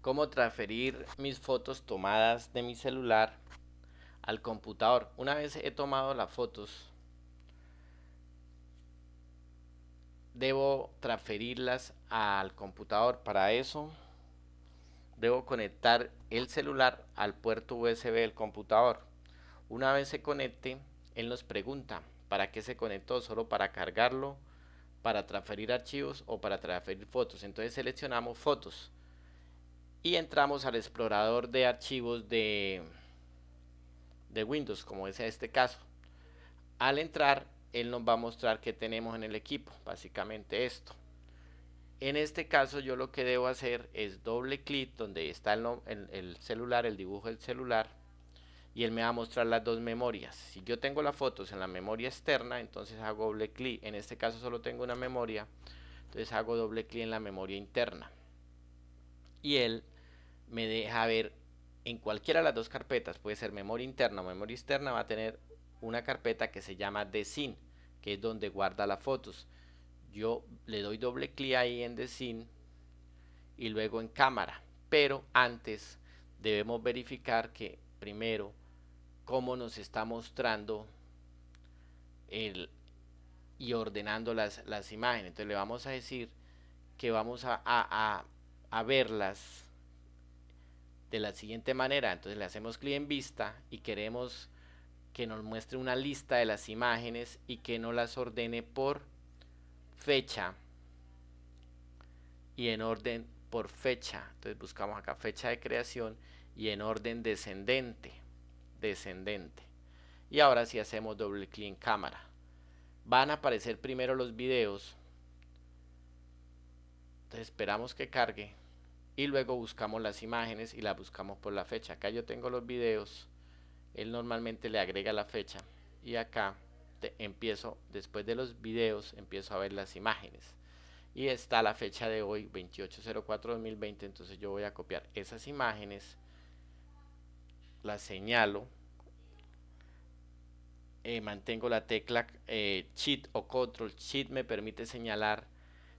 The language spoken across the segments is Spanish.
cómo transferir mis fotos tomadas de mi celular al computador. Una vez he tomado las fotos, debo transferirlas al computador. Para eso, debo conectar el celular al puerto USB del computador. Una vez se conecte, él nos pregunta para qué se conectó, solo para cargarlo, para transferir archivos o para transferir fotos. Entonces seleccionamos fotos entramos al explorador de archivos de, de Windows, como es este caso. Al entrar, él nos va a mostrar que tenemos en el equipo, básicamente esto. En este caso yo lo que debo hacer es doble clic donde está el, el, el, celular, el dibujo del celular y él me va a mostrar las dos memorias. Si yo tengo las fotos en la memoria externa, entonces hago doble clic. En este caso solo tengo una memoria, entonces hago doble clic en la memoria interna. Y él me deja ver en cualquiera de las dos carpetas, puede ser memoria interna o memoria externa, va a tener una carpeta que se llama Design, que es donde guarda las fotos. Yo le doy doble clic ahí en Design y luego en cámara, pero antes debemos verificar que primero cómo nos está mostrando el, y ordenando las, las imágenes. Entonces le vamos a decir que vamos a verlas de la siguiente manera. Entonces le hacemos clic en vista y queremos que nos muestre una lista de las imágenes y que nos las ordene por fecha y en orden por fecha. Entonces buscamos acá fecha de creación y en orden descendente. Descendente. Y ahora si hacemos doble clic en cámara. Van a aparecer primero los videos. Entonces esperamos que cargue y luego buscamos las imágenes y las buscamos por la fecha. Acá yo tengo los videos, él normalmente le agrega la fecha y acá te empiezo, después de los videos, empiezo a ver las imágenes. Y está la fecha de hoy, 28.04.2020. 2020 entonces yo voy a copiar esas imágenes, las señalo, eh, mantengo la tecla cheat eh, o Control, cheat me permite señalar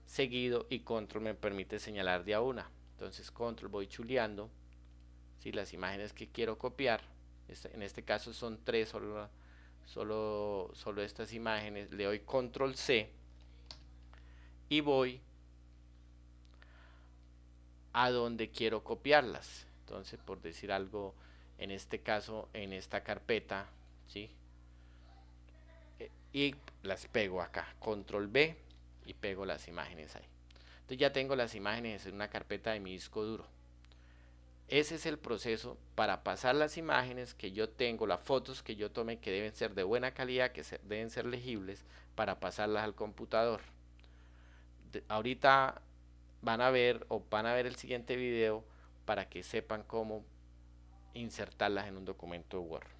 seguido y Control me permite señalar de a una entonces control voy chuleando si las imágenes que quiero copiar en este caso son tres solo, solo, solo estas imágenes le doy control C y voy a donde quiero copiarlas entonces por decir algo en este caso en esta carpeta ¿sí? Eh, y las pego acá control B y pego las imágenes ahí ya tengo las imágenes en una carpeta de mi disco duro. Ese es el proceso para pasar las imágenes que yo tengo, las fotos que yo tomé que deben ser de buena calidad, que deben ser legibles, para pasarlas al computador. ahorita van a ver o van a ver el siguiente video para que sepan cómo insertarlas en un documento Word.